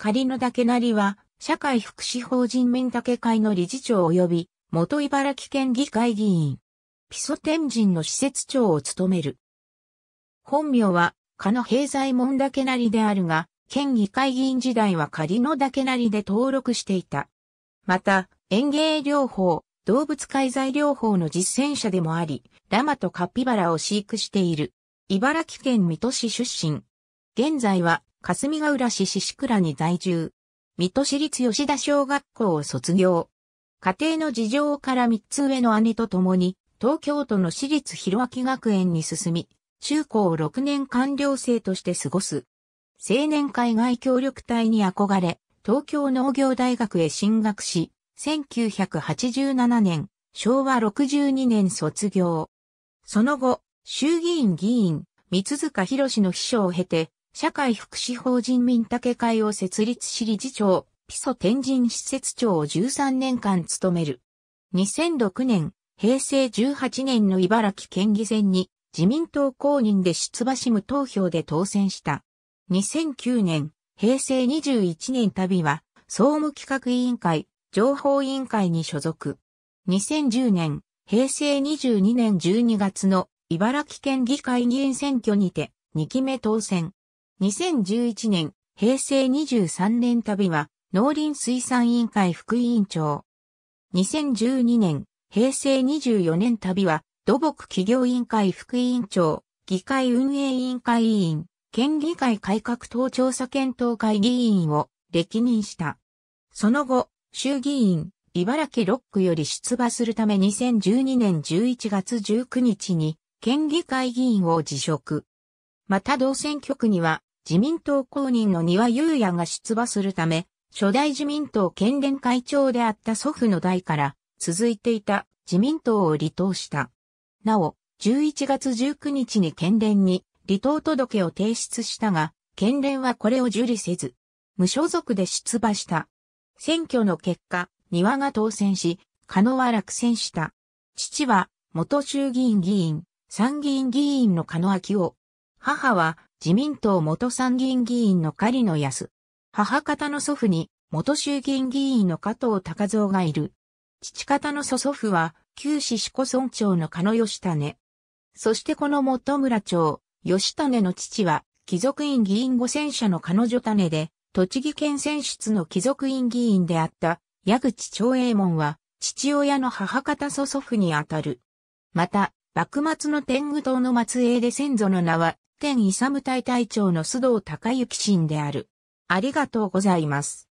仮の竹成は、社会福祉法人民竹会の理事長及び、元茨城県議会議員。ピソ天神の施設長を務める。本名は、加野平左衛門竹成であるが、県議会議員時代は仮の竹成で登録していた。また、園芸療法、動物介在療法の実践者でもあり、ラマとカピバラを飼育している。茨城県水戸市出身。現在は霞ヶ浦市宍倉に在住。水戸市立吉田小学校を卒業。家庭の事情から三つ上の姉と共に、東京都の私立広明学園に進み、中高6年官僚生として過ごす。青年海外協力隊に憧れ、東京農業大学へ進学し、1987年、昭和62年卒業。その後、衆議院議員、三塚博の秘書を経て、社会福祉法人民竹会を設立し理事長、ピソ天神施設長を13年間務める。2006年、平成18年の茨城県議選に自民党公認で出馬し無投票で当選した。2009年、平成21年旅は総務企画委員会、情報委員会に所属。2010年、平成22年12月の茨城県議会議員選挙にて2期目当選。2011年、平成23年旅は、農林水産委員会副委員長。2012年、平成24年旅は、土木企業委員会副委員長、議会運営委員会委員、県議会改革等調査検討会議員を歴任した。その後、衆議院、茨城6区より出馬するため2012年11月19日に、県議会議員を辞職。また同選挙区には、自民党公認の庭羽優也が出馬するため、初代自民党県連会長であった祖父の代から続いていた自民党を離党した。なお、11月19日に県連に離党届を提出したが、県連はこれを受理せず、無所属で出馬した。選挙の結果、庭が当選し、加納は落選した。父は元衆議院議員、参議院議員の加納明夫。母は自民党元参議院議員の狩野康。母方の祖父に元衆議院議員の加藤隆蔵がいる。父方の祖祖父は、旧市四古村長の加野義種。そしてこの元村長、義種の父は、貴族院議員五選者の加野女種で、栃木県選出の貴族院議員であった、矢口長英門は、父親の母方祖祖父にあたる。また、幕末の天狗党の末裔で先祖の名は、県勇隊隊長の須藤隆之進である。ありがとうございます。